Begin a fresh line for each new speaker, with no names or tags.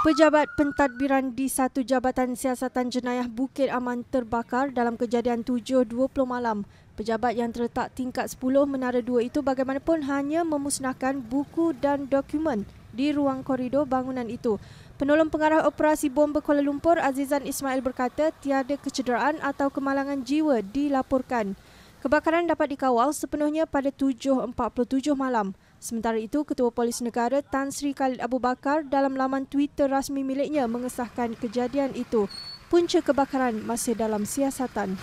Pejabat pentadbiran di satu jabatan siasatan jenayah Bukit Aman terbakar dalam kejadian 7.20 malam. Pejabat yang terletak tingkat 10 menara 2 itu bagaimanapun hanya memusnahkan buku dan dokumen di ruang koridor bangunan itu. Penolong pengarah operasi bom Kuala Lumpur Azizan Ismail berkata tiada kecederaan atau kemalangan jiwa dilaporkan. Kebakaran dapat dikawal sepenuhnya pada 7.47 malam. Sementara itu, Ketua Polis Negara Tan Sri Khalid Abu Bakar dalam laman Twitter rasmi miliknya mengesahkan kejadian itu. Punca kebakaran masih dalam siasatan.